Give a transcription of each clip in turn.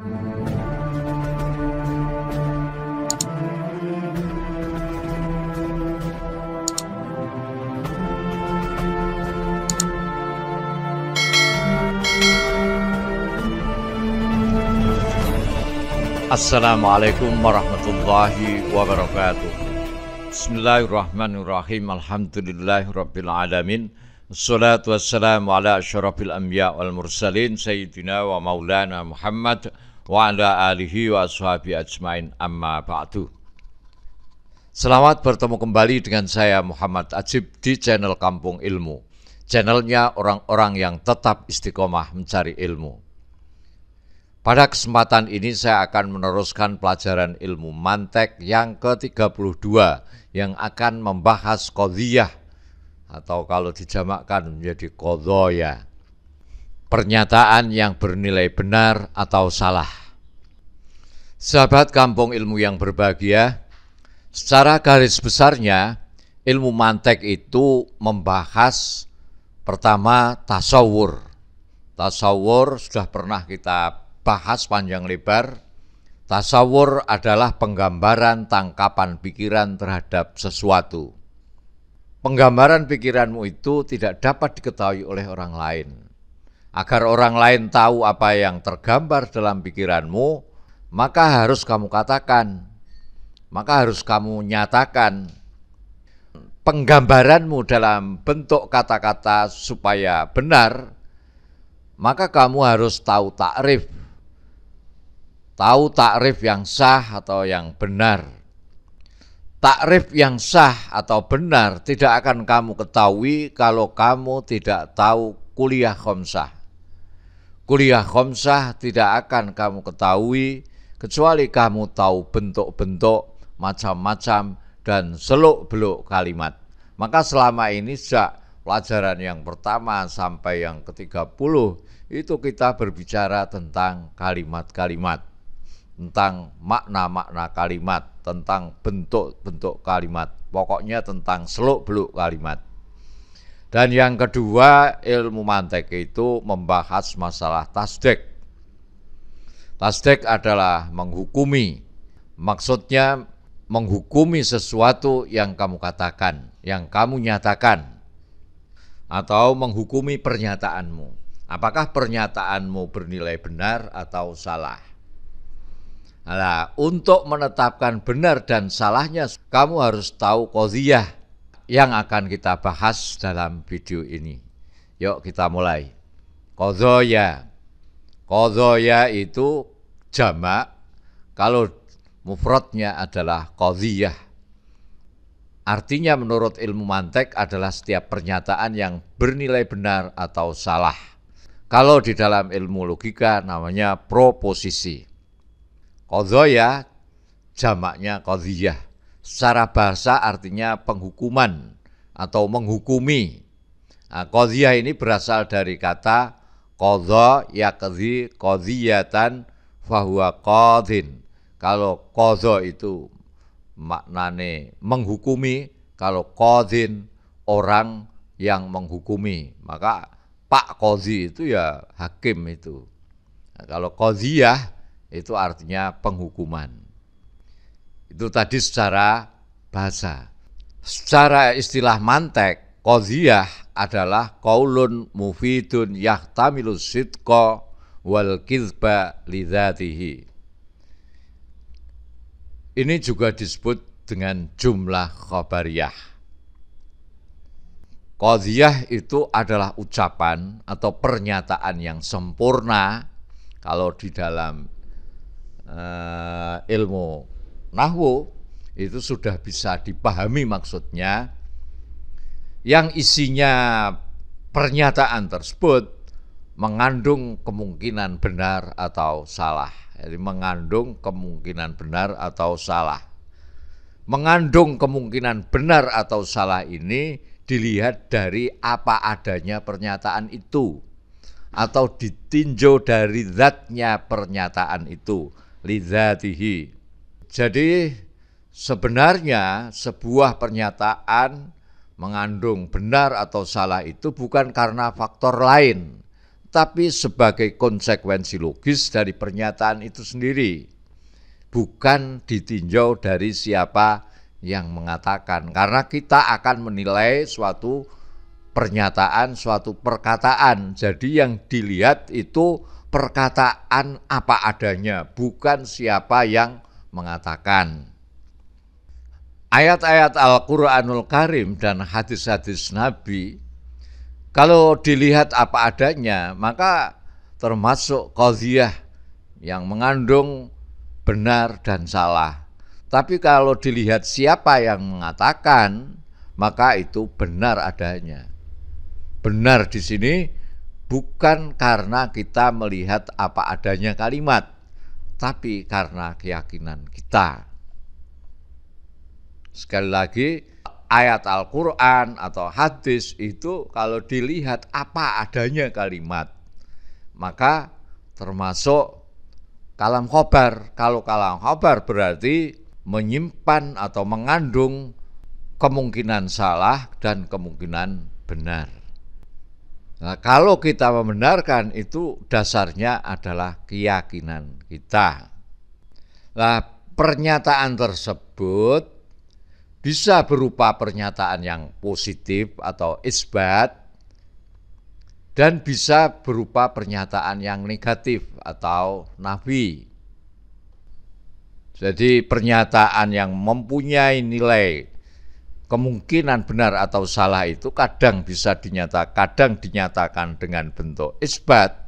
السلام عليكم ورحمة الله وبركاته بسم الله الرحمن الرحيم الحمد لله رب العالمين الصلاة والسلام على أشرف الأنبياء والمرسلين سيدنا ومولانا محمد wa ala alihi wa ashabi ajmain amma ba'du. Selamat bertemu kembali dengan saya Muhammad Ajib di channel Kampung Ilmu. Channelnya orang-orang yang tetap istiqomah mencari ilmu. Pada kesempatan ini saya akan meneruskan pelajaran ilmu mantek yang ke-32 yang akan membahas kodiyah atau kalau dijamakkan menjadi kodoya pernyataan yang bernilai benar atau salah. Sahabat kampung ilmu yang berbahagia, secara garis besarnya ilmu mantek itu membahas pertama tasawur. Tasawur sudah pernah kita bahas panjang lebar. Tasawur adalah penggambaran tangkapan pikiran terhadap sesuatu. Penggambaran pikiranmu itu tidak dapat diketahui oleh orang lain agar orang lain tahu apa yang tergambar dalam pikiranmu, maka harus kamu katakan, maka harus kamu nyatakan penggambaranmu dalam bentuk kata-kata supaya benar, maka kamu harus tahu takrif. Tahu takrif yang sah atau yang benar. Takrif yang sah atau benar tidak akan kamu ketahui kalau kamu tidak tahu kuliah khomsah. Kuliah khomsah tidak akan kamu ketahui kecuali kamu tahu bentuk-bentuk macam-macam dan seluk-beluk kalimat. Maka selama ini sejak pelajaran yang pertama sampai yang ke-30 itu kita berbicara tentang kalimat-kalimat, tentang makna-makna kalimat, tentang bentuk-bentuk kalimat, pokoknya tentang seluk-beluk kalimat. Dan yang kedua, ilmu mantek itu membahas masalah tasdek. Tasdek adalah menghukumi. Maksudnya menghukumi sesuatu yang kamu katakan, yang kamu nyatakan. Atau menghukumi pernyataanmu. Apakah pernyataanmu bernilai benar atau salah? Nah, untuk menetapkan benar dan salahnya, kamu harus tahu kodiyah yang akan kita bahas dalam video ini. Yuk kita mulai. Kodoya. Kodoya itu jamak. Kalau mufradnya adalah kodiyah. Artinya menurut ilmu mantek adalah setiap pernyataan yang bernilai benar atau salah. Kalau di dalam ilmu logika namanya proposisi. Kodoya jamaknya kodiyah secara bahasa artinya penghukuman atau menghukumi. Nah, kodiyah ini berasal dari kata kodho yakdi kodiyatan bahwa kodin. Kalau kodho itu maknane menghukumi, kalau kodin orang yang menghukumi. Maka pak kozi itu ya hakim itu. Nah, kalau kodiyah itu artinya penghukuman. Itu tadi secara bahasa. Secara istilah mantek, kodiyah adalah kaulun mufidun yahtamilu sidqa wal kizba lidatihi. Ini juga disebut dengan jumlah khabariyah. Kodiyah itu adalah ucapan atau pernyataan yang sempurna kalau di dalam uh, ilmu nahwu itu sudah bisa dipahami maksudnya yang isinya pernyataan tersebut mengandung kemungkinan benar atau salah. Jadi mengandung kemungkinan benar atau salah. Mengandung kemungkinan benar atau salah ini dilihat dari apa adanya pernyataan itu atau ditinjau dari zatnya pernyataan itu lidzatihi jadi sebenarnya sebuah pernyataan mengandung benar atau salah itu bukan karena faktor lain, tapi sebagai konsekuensi logis dari pernyataan itu sendiri. Bukan ditinjau dari siapa yang mengatakan, karena kita akan menilai suatu pernyataan, suatu perkataan. Jadi yang dilihat itu perkataan apa adanya, bukan siapa yang mengatakan, ayat-ayat Al-Quranul Karim dan hadis-hadis Nabi, kalau dilihat apa adanya, maka termasuk qadhiyah yang mengandung benar dan salah. Tapi kalau dilihat siapa yang mengatakan, maka itu benar adanya. Benar di sini bukan karena kita melihat apa adanya kalimat, tapi karena keyakinan kita. Sekali lagi, ayat Al-Quran atau hadis itu kalau dilihat apa adanya kalimat, maka termasuk kalam khobar. Kalau kalam khobar berarti menyimpan atau mengandung kemungkinan salah dan kemungkinan benar. Nah, kalau kita membenarkan itu dasarnya adalah keyakinan kita. Nah, pernyataan tersebut bisa berupa pernyataan yang positif atau isbat dan bisa berupa pernyataan yang negatif atau nafi. Jadi pernyataan yang mempunyai nilai kemungkinan benar atau salah itu kadang bisa dinyatakan, kadang dinyatakan dengan bentuk isbat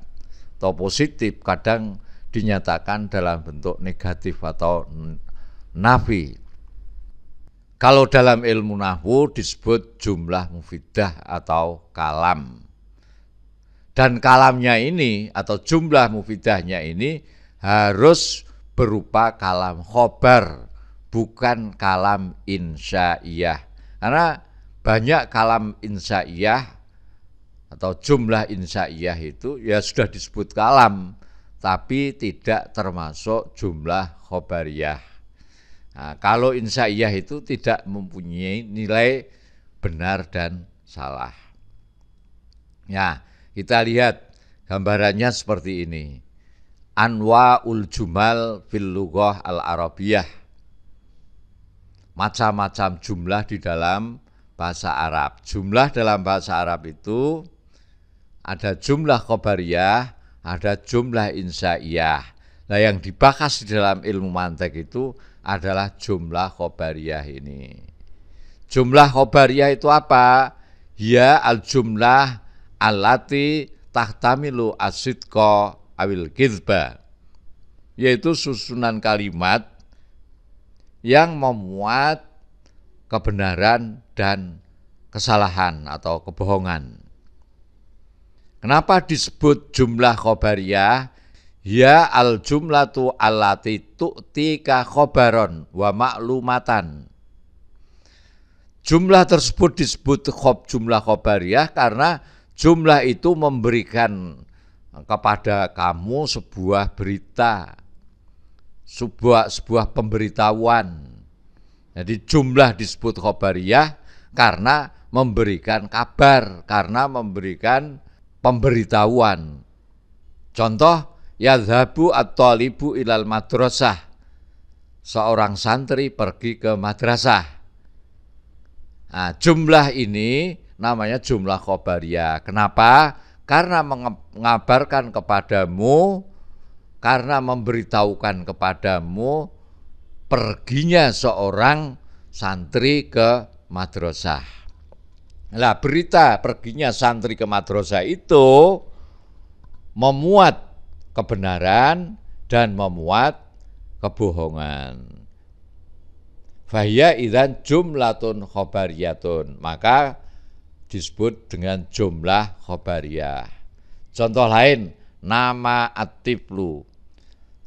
atau positif, kadang dinyatakan dalam bentuk negatif atau nafi. Kalau dalam ilmu nahwu disebut jumlah mufidah atau kalam. Dan kalamnya ini atau jumlah mufidahnya ini harus berupa kalam khobar, bukan kalam insya'iyah karena banyak kalam insya'iyah atau jumlah insya'iyah itu ya sudah disebut kalam tapi tidak termasuk jumlah khobariyah. Nah, kalau insya'iyah itu tidak mempunyai nilai benar dan salah. Ya, kita lihat gambarannya seperti ini. Anwaul Jumal fil Lughah al Arabiyah macam-macam jumlah di dalam bahasa Arab. Jumlah dalam bahasa Arab itu ada jumlah kobariyah, ada jumlah insya'iyah. Nah yang dibahas di dalam ilmu mantek itu adalah jumlah kobariyah ini. Jumlah kobariyah itu apa? Ya al-jumlah alati tahtamilu asidko awil kizba. Yaitu susunan kalimat yang memuat kebenaran dan kesalahan atau kebohongan. Kenapa disebut jumlah khobariyah? Ya al jumlah alati allati tu'tika khobaron wa maklumatan. Jumlah tersebut disebut khob jumlah khobariyah karena jumlah itu memberikan kepada kamu sebuah berita sebuah sebuah pemberitahuan. Jadi jumlah disebut khobariyah karena memberikan kabar, karena memberikan pemberitahuan. Contoh, yadhabu atau libu ilal madrasah. Seorang santri pergi ke madrasah. Nah, jumlah ini namanya jumlah khobariyah. Kenapa? Karena mengabarkan kepadamu karena memberitahukan kepadamu perginya seorang santri ke madrasah. Nah berita perginya santri ke madrasah itu memuat kebenaran dan memuat kebohongan. Fahya idan jumlatun khobariyatun. Maka disebut dengan jumlah khobariyah. Contoh lain, nama atiflu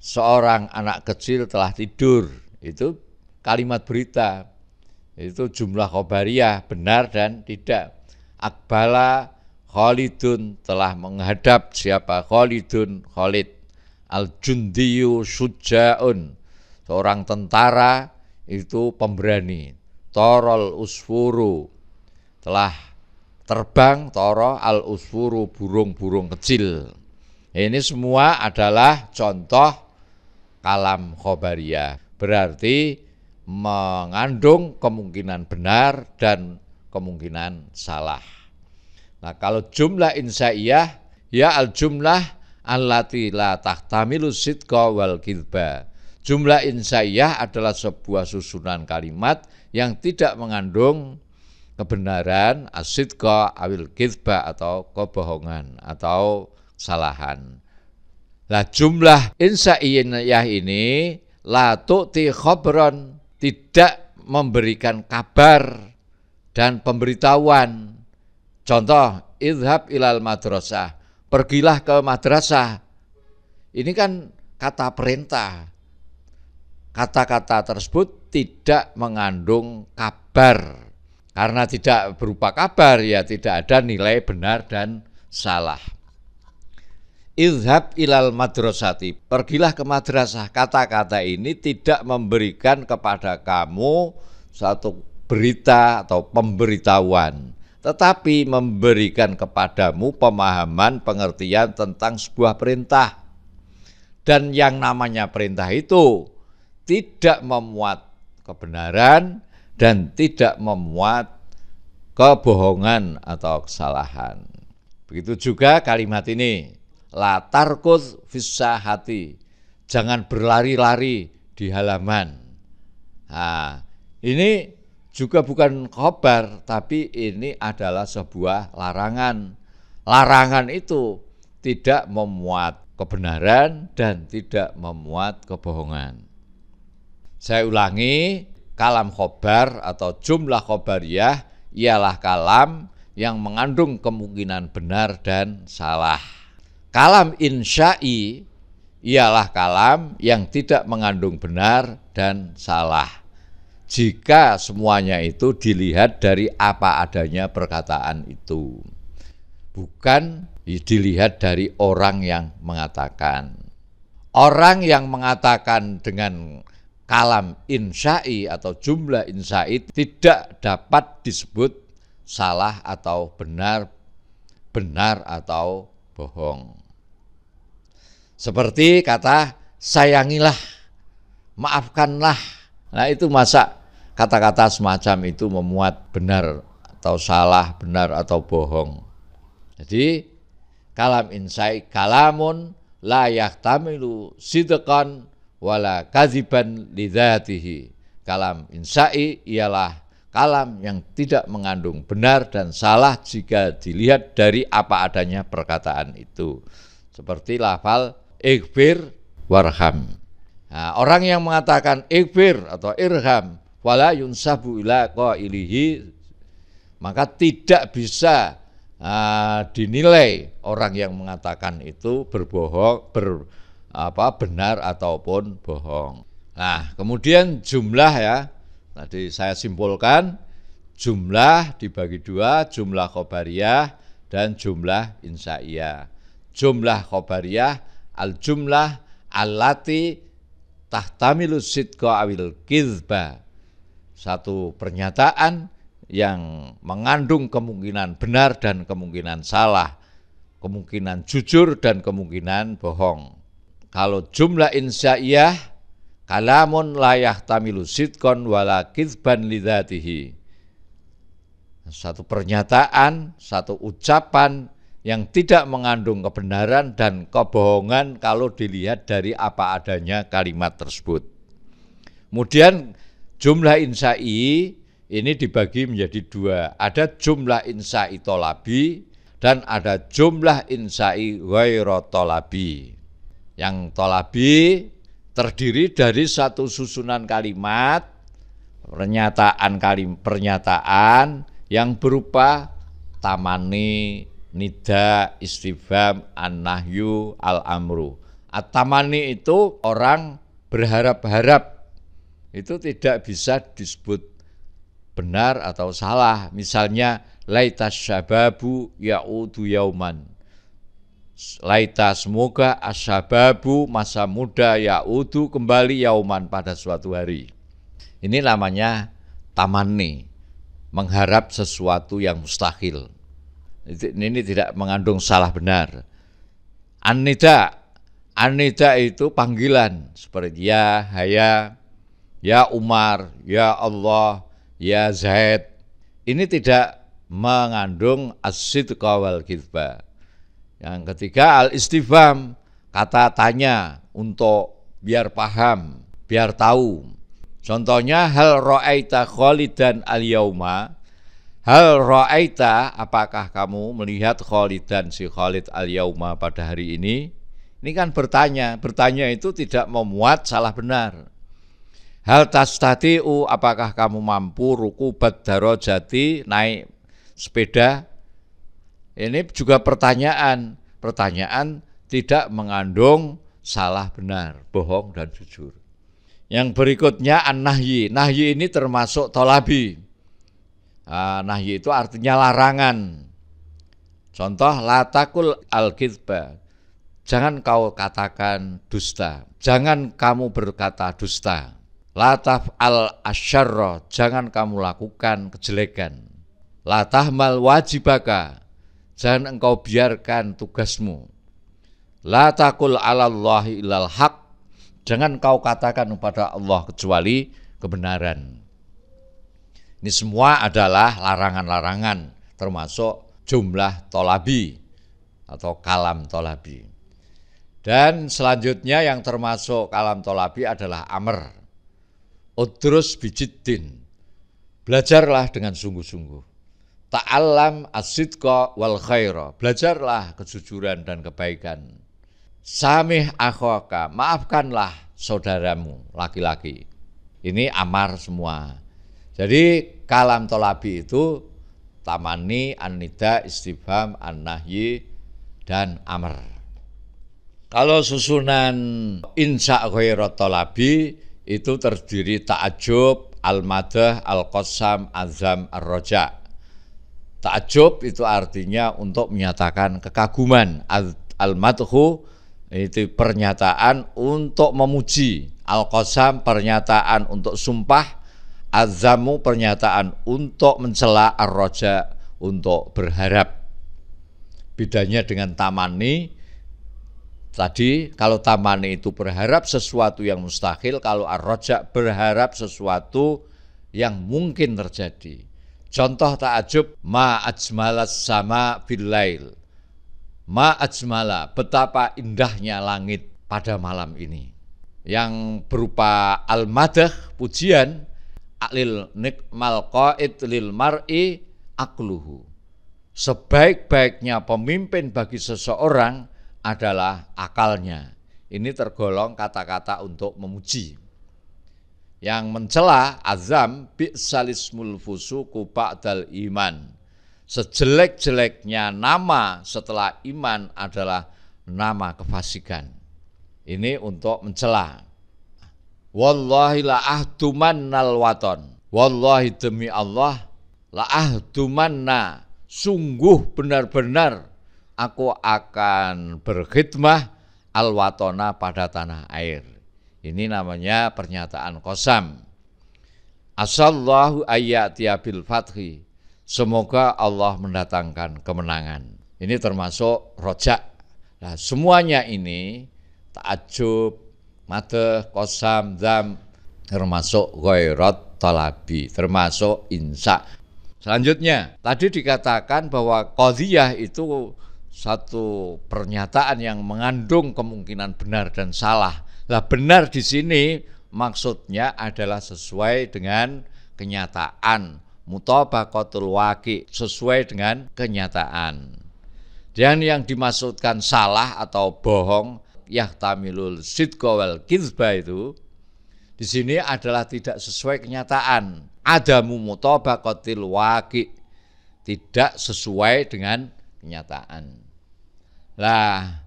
seorang anak kecil telah tidur itu kalimat berita itu jumlah khobariyah, benar dan tidak akbala Khalidun telah menghadap siapa Khalidun Khalid al jundiyu sujaun seorang tentara itu pemberani torol usfuru telah terbang toro al usfuru burung-burung kecil ini semua adalah contoh kalam khobariyah. Berarti mengandung kemungkinan benar dan kemungkinan salah. Nah, kalau jumlah insya'iyah, ya al jumlah allati la tahtamilu sidqa wal kidba. Jumlah insya'iyah adalah sebuah susunan kalimat yang tidak mengandung kebenaran asidqa awil kitba atau kebohongan atau kesalahan. Lah jumlah insaiyah ini la tu'ti khobron tidak memberikan kabar dan pemberitahuan. Contoh, idhab ilal madrasah, pergilah ke madrasah. Ini kan kata perintah. Kata-kata tersebut tidak mengandung kabar. Karena tidak berupa kabar ya tidak ada nilai benar dan salah. Izhab ilal madrasati. Pergilah ke madrasah. Kata-kata ini tidak memberikan kepada kamu satu berita atau pemberitahuan, tetapi memberikan kepadamu pemahaman pengertian tentang sebuah perintah. Dan yang namanya perintah itu tidak memuat kebenaran dan tidak memuat kebohongan atau kesalahan. Begitu juga kalimat ini La tarkuz fisahati. Jangan berlari-lari di halaman. Nah, ini juga bukan khobar, tapi ini adalah sebuah larangan. Larangan itu tidak memuat kebenaran dan tidak memuat kebohongan. Saya ulangi, kalam khobar atau jumlah ya ialah kalam yang mengandung kemungkinan benar dan salah. Kalam insya'i ialah kalam yang tidak mengandung benar dan salah. Jika semuanya itu dilihat dari apa adanya perkataan itu, bukan dilihat dari orang yang mengatakan. Orang yang mengatakan dengan kalam insya'i atau jumlah insya'i tidak dapat disebut salah atau benar, benar atau bohong. Seperti kata sayangilah, maafkanlah. Nah itu masa kata-kata semacam itu memuat benar atau salah, benar atau bohong. Jadi kalam insai kalamun layak yahtamilu sidqan wala kaziban lidatihi. Kalam insai ialah kalam yang tidak mengandung benar dan salah jika dilihat dari apa adanya perkataan itu. Seperti lafal Ighfir warham. Nah, orang yang mengatakan ighfir atau irham wala yunsabu ila qailihi maka tidak bisa uh, dinilai orang yang mengatakan itu berbohong, ber apa benar ataupun bohong. Nah, kemudian jumlah ya. Tadi saya simpulkan jumlah dibagi dua, jumlah khobariyah dan jumlah insaiyah. Jumlah khobariyah al-jumlah alati tahtamilu sidqa awil kizba. Satu pernyataan yang mengandung kemungkinan benar dan kemungkinan salah, kemungkinan jujur dan kemungkinan bohong. Kalau jumlah insya'iyah, kalamun layah tamilu sidkon wala kizban lidatihi. Satu pernyataan, satu ucapan yang tidak mengandung kebenaran dan kebohongan kalau dilihat dari apa adanya kalimat tersebut. Kemudian jumlah insai ini dibagi menjadi dua. Ada jumlah insai tolabi dan ada jumlah insai wairo tolabi. Yang tolabi terdiri dari satu susunan kalimat, pernyataan kalim, pernyataan yang berupa tamani nida, istifham, Anahyu al-amru. Atamani itu orang berharap-harap. Itu tidak bisa disebut benar atau salah. Misalnya laita syababu ya'udu yauman. Laita semoga asyababu masa muda ya'udu kembali yauman pada suatu hari. Ini namanya tamani, mengharap sesuatu yang mustahil ini tidak mengandung salah benar. Anida, anida itu panggilan seperti ya haya, ya Umar, ya Allah, ya Zaid. Ini tidak mengandung asid kawal wal Yang ketiga al istifam kata tanya untuk biar paham, biar tahu. Contohnya hal ra'aita Khalidan al-yauma Hal ra'aita apakah kamu melihat Khalid dan si Khalid al-yauma pada hari ini? Ini kan bertanya, bertanya itu tidak memuat salah benar. Hal tastati'u apakah kamu mampu rukubat jati naik sepeda? Ini juga pertanyaan, pertanyaan tidak mengandung salah benar, bohong dan jujur. Yang berikutnya an-nahyi. Nahyi ini termasuk tolabi Ah, nah nahyi itu artinya larangan. Contoh latakul al -kidba. Jangan kau katakan dusta. Jangan kamu berkata dusta. Lataf al asyarro. Jangan kamu lakukan kejelekan. Latah mal wajibaka. Jangan engkau biarkan tugasmu. Latakul alallahi ilal haq. Jangan kau katakan kepada Allah kecuali kebenaran. Ini semua adalah larangan-larangan termasuk jumlah tolabi atau kalam tolabi. Dan selanjutnya yang termasuk kalam tolabi adalah amr. Udrus bijiddin. Belajarlah dengan sungguh-sungguh. Ta'allam asidqa wal khaira. Belajarlah kejujuran dan kebaikan. Samih akhaka, maafkanlah saudaramu laki-laki. Ini amar semua. Jadi kalam tolabi itu tamani, anida, Istibham, an dan amr. Kalau susunan insya khairat tolabi itu terdiri ta'ajub, al-madah, al qasam azam, ar-roja. Ta'ajub itu artinya untuk menyatakan kekaguman. Al-madhu itu pernyataan untuk memuji. al qasam pernyataan untuk sumpah azamu pernyataan untuk mencela arroja untuk berharap bedanya dengan tamani tadi kalau tamani itu berharap sesuatu yang mustahil kalau arroja berharap sesuatu yang mungkin terjadi contoh takjub ma ajmalas sama bilail ma ajmala betapa indahnya langit pada malam ini yang berupa al-madah pujian lil nikmal qaid lil mar'i akluhu. Sebaik-baiknya pemimpin bagi seseorang adalah akalnya. Ini tergolong kata-kata untuk memuji. Yang mencela azam bi bi'salismul fusuku ba'dal iman. Sejelek-jeleknya nama setelah iman adalah nama kefasikan. Ini untuk mencela. Wallahi la ahdumannal waton. Wallahi demi Allah la ahdumanna. Sungguh benar-benar aku akan berkhidmah alwatona pada tanah air. Ini namanya pernyataan kosam. Asallahu ayyatiya fathi. Semoga Allah mendatangkan kemenangan. Ini termasuk rojak. Nah, semuanya ini takjub, mate kosam zam termasuk ghairat talabi termasuk insa selanjutnya tadi dikatakan bahwa qadhiyah itu satu pernyataan yang mengandung kemungkinan benar dan salah lah benar di sini maksudnya adalah sesuai dengan kenyataan mutabaqatul waqi sesuai dengan kenyataan dan yang dimaksudkan salah atau bohong yahtamilul Tamilul wal kizba itu di sini adalah tidak sesuai kenyataan. Ada Adamu Kotil Waki Tidak sesuai dengan kenyataan. Lah,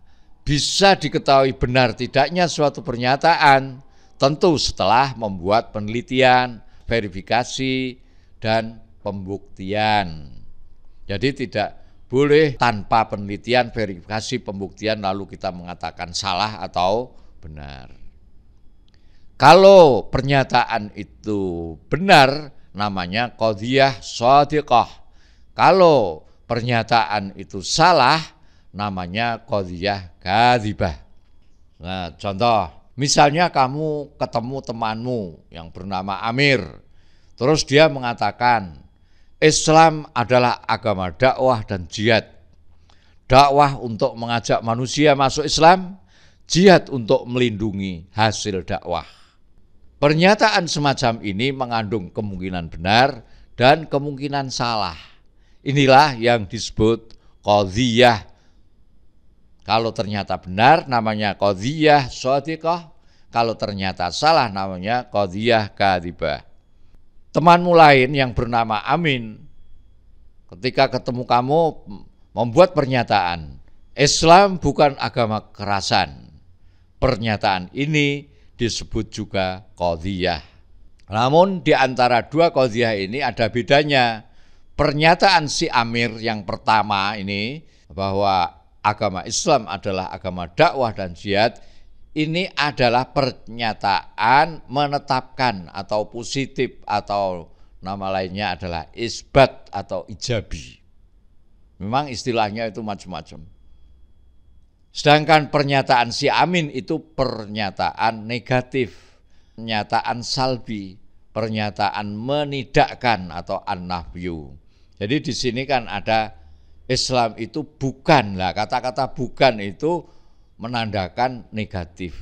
bisa diketahui benar tidaknya suatu pernyataan tentu setelah membuat penelitian, verifikasi dan pembuktian. Jadi tidak boleh tanpa penelitian, verifikasi, pembuktian lalu kita mengatakan salah atau benar. Kalau pernyataan itu benar namanya qadhiyah shadiqah. Kalau pernyataan itu salah namanya qadhiyah kadhibah. Nah, contoh, misalnya kamu ketemu temanmu yang bernama Amir. Terus dia mengatakan, Islam adalah agama dakwah dan jihad. Dakwah untuk mengajak manusia masuk Islam, jihad untuk melindungi hasil dakwah. Pernyataan semacam ini mengandung kemungkinan benar dan kemungkinan salah. Inilah yang disebut qadhiyah. Kalau ternyata benar namanya qadhiyah shadiqah, kalau ternyata salah namanya qadhiyah kadhibah temanmu lain yang bernama Amin ketika ketemu kamu membuat pernyataan Islam bukan agama kerasan. Pernyataan ini disebut juga kodiyah. Namun di antara dua kodiyah ini ada bedanya. Pernyataan si Amir yang pertama ini bahwa agama Islam adalah agama dakwah dan jihad ini adalah pernyataan menetapkan atau positif atau nama lainnya adalah isbat atau ijabi. Memang istilahnya itu macam-macam. Sedangkan pernyataan si Amin itu pernyataan negatif, pernyataan salbi, pernyataan menidakkan atau annahyu. Jadi di sini kan ada Islam itu bukan lah kata-kata bukan itu menandakan negatif.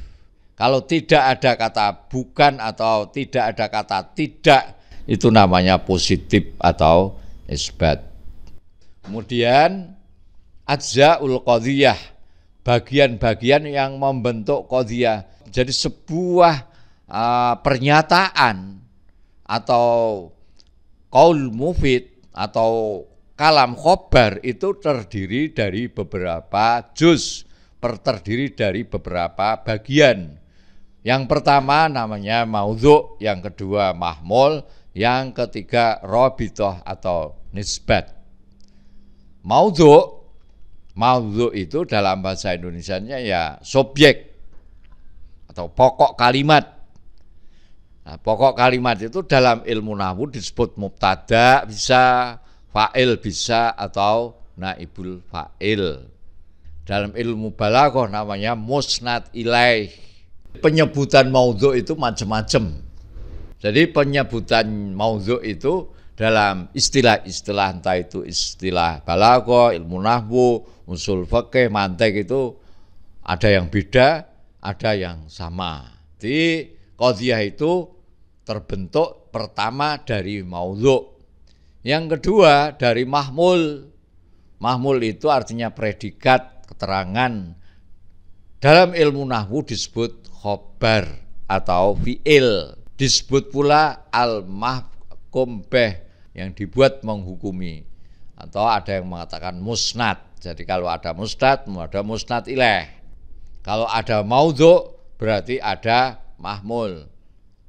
Kalau tidak ada kata bukan atau tidak ada kata tidak, itu namanya positif atau isbat. Kemudian ajzaul qadiyah, bagian-bagian yang membentuk qadiyah. Jadi sebuah uh, pernyataan atau kaul mufid atau kalam khobar itu terdiri dari beberapa juz terdiri dari beberapa bagian. Yang pertama namanya maudhu, yang kedua mahmul, yang ketiga robitoh atau nisbat. Maudhu, maudhu itu dalam bahasa Indonesianya ya subjek atau pokok kalimat. Nah, pokok kalimat itu dalam ilmu nahu disebut mubtada bisa, fa'il bisa atau naibul fa'il dalam ilmu balaghah namanya musnad ilaih. Penyebutan maudhu itu macam-macam. Jadi penyebutan maudhu itu dalam istilah-istilah entah itu istilah balaghah, ilmu nahwu, usul fikih, mantek itu ada yang beda, ada yang sama. Di qadhiyah itu terbentuk pertama dari maudhu. Yang kedua dari mahmul. Mahmul itu artinya predikat keterangan dalam ilmu nahwu disebut khobar atau fi'il. Disebut pula al-mahkum yang dibuat menghukumi. Atau ada yang mengatakan musnad. Jadi kalau ada musnad, ada musnad ilah. Kalau ada maudhu, berarti ada mahmul.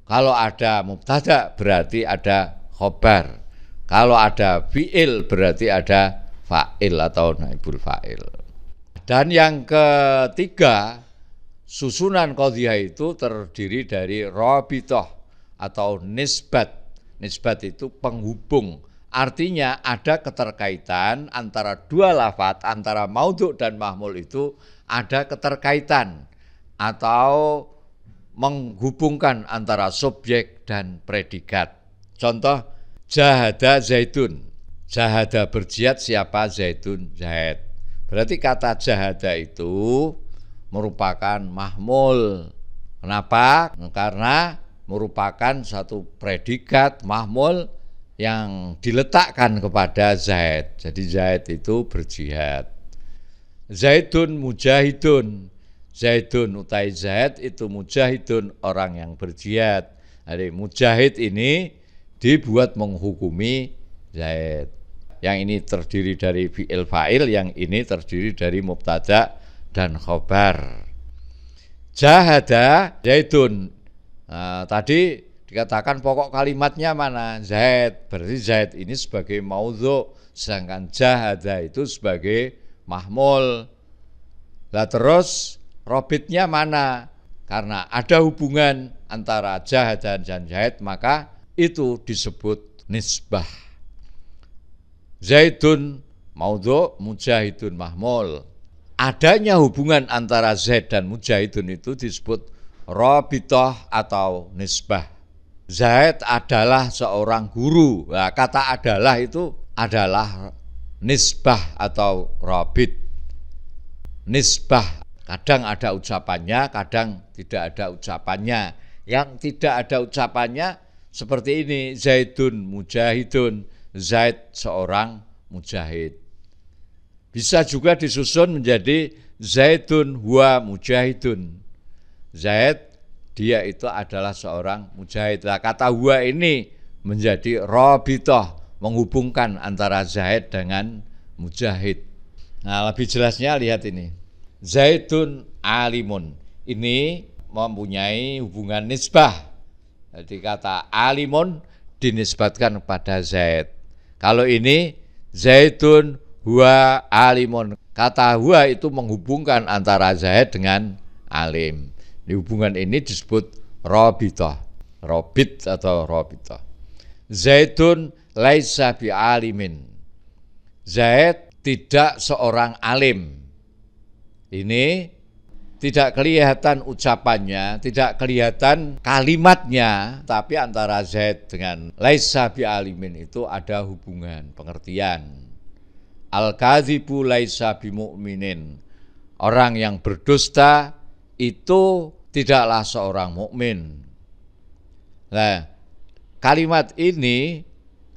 Kalau ada mubtada, berarti ada khobar. Kalau ada fi'il, berarti ada fa'il atau naibul fa'il. Dan yang ketiga, susunan kodiyah itu terdiri dari robitoh atau nisbat. Nisbat itu penghubung. Artinya ada keterkaitan antara dua lafat, antara mauduk dan mahmul itu ada keterkaitan atau menghubungkan antara subjek dan predikat. Contoh, jahada zaitun. Jahada berjihad siapa zaitun? Zaid. Berarti kata jahada itu merupakan mahmul. Kenapa? Karena merupakan satu predikat mahmul yang diletakkan kepada Zaid. Jadi Zaid itu berjihad. Zaidun mujahidun. Zaidun utai Zaid itu mujahidun orang yang berjihad. Jadi mujahid ini dibuat menghukumi Zaid yang ini terdiri dari fi'il fa'il, yang ini terdiri dari mubtada dan khobar. Jahada zaidun. Nah, tadi dikatakan pokok kalimatnya mana? Zaid. Berarti Zaid ini sebagai maudhu, sedangkan jahada itu sebagai mahmul. Lah terus robitnya mana? Karena ada hubungan antara jahada dan jahid, maka itu disebut nisbah. Zaidun maudho mujahidun mahmul. Adanya hubungan antara Zaid dan mujahidun itu disebut robitoh atau nisbah. Zaid adalah seorang guru. Nah, kata adalah itu adalah nisbah atau robit. Nisbah kadang ada ucapannya, kadang tidak ada ucapannya. Yang tidak ada ucapannya seperti ini, Zaidun Mujahidun. Zaid seorang mujahid. Bisa juga disusun menjadi Zaidun huwa mujahidun. Zaid dia itu adalah seorang mujahid. Nah, kata huwa ini menjadi robitoh, menghubungkan antara Zaid dengan mujahid. Nah, lebih jelasnya lihat ini. Zaidun alimun. Ini mempunyai hubungan nisbah. Jadi kata alimun dinisbatkan kepada Zaid. Kalau ini zaitun hua alimun. Kata hua itu menghubungkan antara zaid dengan alim. Di hubungan ini disebut robito, robit atau robito. Zaitun laisa bi alimin. Zaid tidak seorang alim. Ini tidak kelihatan ucapannya, tidak kelihatan kalimatnya, tapi antara Z dengan Laisa bi alimin itu ada hubungan pengertian. Al-kadhibu Laisa bi mu'minin. Orang yang berdusta itu tidaklah seorang mukmin. Nah, kalimat ini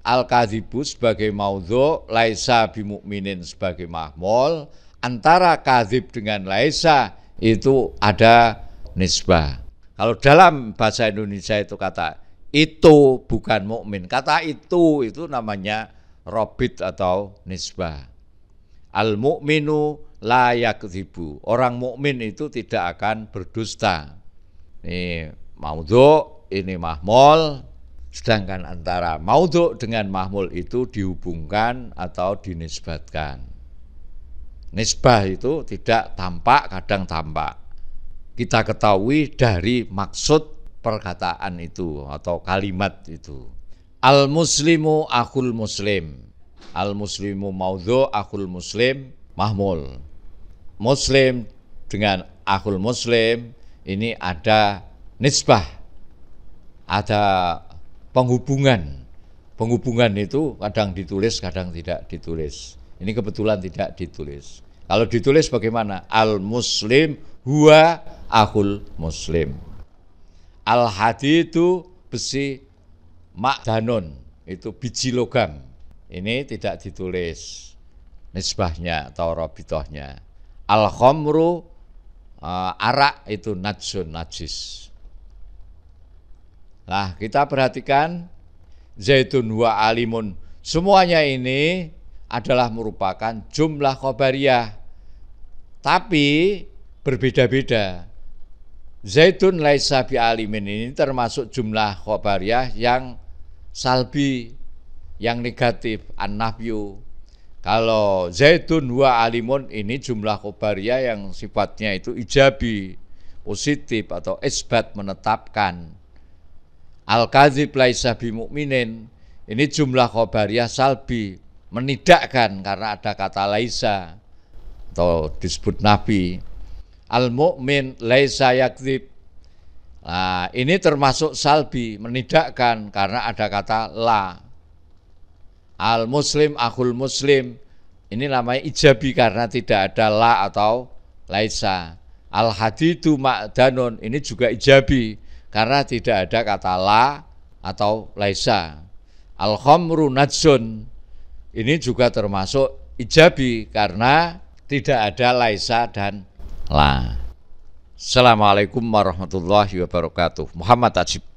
Al-kadhibu sebagai maudhu, Laisa bi mu'minin sebagai mahmul, antara kadhib dengan Laisa itu ada nisbah. Kalau dalam bahasa Indonesia itu kata itu bukan mukmin. Kata itu itu namanya robit atau nisbah. Al mukminu layak tibu. Orang mukmin itu tidak akan berdusta. Ini maudhu, ini mahmul. Sedangkan antara maudhu dengan mahmul itu dihubungkan atau dinisbatkan. Nisbah itu tidak tampak, kadang tampak. Kita ketahui dari maksud perkataan itu atau kalimat itu. Al-muslimu akul muslim. Al-muslimu maudho akul muslim mahmul. Muslim dengan akul muslim ini ada nisbah. Ada penghubungan. Penghubungan itu kadang ditulis, kadang tidak ditulis ini kebetulan tidak ditulis. Kalau ditulis bagaimana? Al muslim huwa ahul muslim. Al hadi itu besi makdanun, itu biji logam. Ini tidak ditulis nisbahnya atau robitohnya. Al khomru eh, arak itu najun najis. Nah kita perhatikan zaitun wa alimun semuanya ini adalah merupakan jumlah khobariyah tapi berbeda-beda. Zaidun laisa bi alimin ini termasuk jumlah khobariyah yang salbi yang negatif an-nafyu. Kalau zaitun wa alimun ini jumlah khobariyah yang sifatnya itu ijabi, positif atau isbat menetapkan. Al-kadzib laisa bi mukminin ini jumlah khobariyah salbi menidakkan karena ada kata laisa atau disebut nabi al mukmin laisa yakzib Nah, ini termasuk salbi menidakkan karena ada kata la. Al muslim akul muslim ini namanya ijabi karena tidak ada la atau laisa. Al hadidu ma'danun ini juga ijabi karena tidak ada kata la atau laisa. Al khamru najun ini juga termasuk ijabi karena tidak ada laisa dan la. Assalamualaikum warahmatullahi wabarakatuh. Muhammad Ajib.